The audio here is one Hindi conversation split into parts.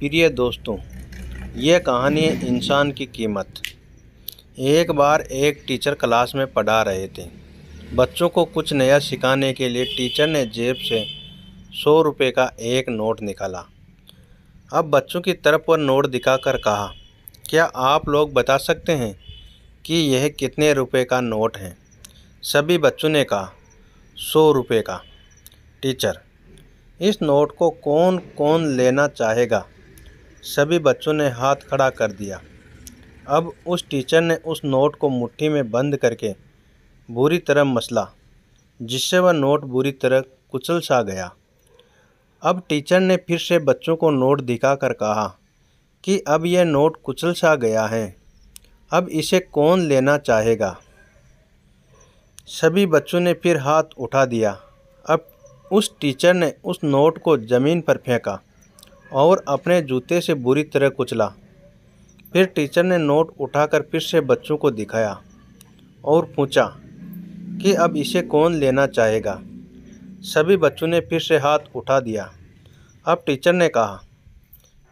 प्रिय दोस्तों ये कहानी है इंसान की कीमत एक बार एक टीचर क्लास में पढ़ा रहे थे बच्चों को कुछ नया सिखाने के लिए टीचर ने जेब से सौ रुपये का एक नोट निकाला अब बच्चों की तरफ वह नोट दिखाकर कहा क्या आप लोग बता सकते हैं कि यह कितने रुपए का नोट है सभी बच्चों ने कहा सौ रुपये का टीचर इस नोट को कौन कौन लेना चाहेगा सभी बच्चों ने हाथ खड़ा कर दिया अब उस टीचर ने उस नोट को मुट्ठी में बंद करके बुरी तरह मसला जिससे वह नोट बुरी तरह कुचल सा गया अब टीचर ने फिर से बच्चों को नोट दिखाकर कहा कि अब यह नोट कुचल सा गया है अब इसे कौन लेना चाहेगा सभी बच्चों ने फिर हाथ उठा दिया अब उस टीचर ने उस नोट को ज़मीन पर फेंका और अपने जूते से बुरी तरह कुचला फिर टीचर ने नोट उठाकर फिर से बच्चों को दिखाया और पूछा कि अब इसे कौन लेना चाहेगा सभी बच्चों ने फिर से हाथ उठा दिया अब टीचर ने कहा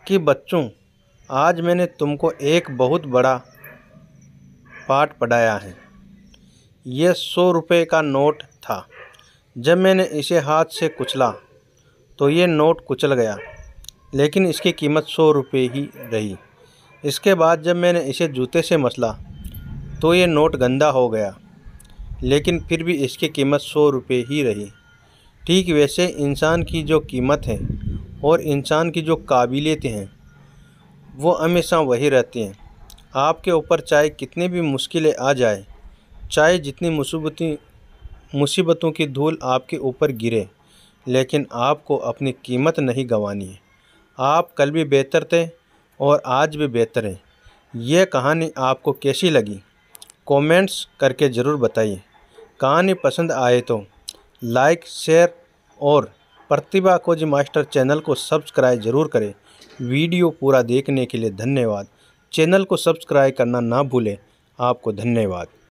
कि बच्चों आज मैंने तुमको एक बहुत बड़ा पाठ पढ़ाया है यह सौ रुपये का नोट था जब मैंने इसे हाथ से कुचला तो ये नोट कुचल गया लेकिन इसकी कीमत सौ रुपये ही रही इसके बाद जब मैंने इसे जूते से मसला तो ये नोट गंदा हो गया लेकिन फिर भी इसकी कीमत सौ रुपये ही रही ठीक वैसे इंसान की जो कीमत है और इंसान की जो काबिलियतें हैं वो हमेशा वही रहती हैं आपके ऊपर चाहे कितनी भी मुश्किलें आ जाए चाहे जितनी मुसीबतें मुसीबतों की धूल आपके ऊपर गिरे लेकिन आपको अपनी कीमत नहीं गंवानी है आप कल भी बेहतर थे और आज भी बेहतर हैं यह कहानी आपको कैसी लगी कमेंट्स करके ज़रूर बताइए कहानी पसंद आए तो लाइक शेयर और प्रतिभा कोज मास्टर चैनल को सब्सक्राइब ज़रूर करें वीडियो पूरा देखने के लिए धन्यवाद चैनल को सब्सक्राइब करना ना भूलें आपको धन्यवाद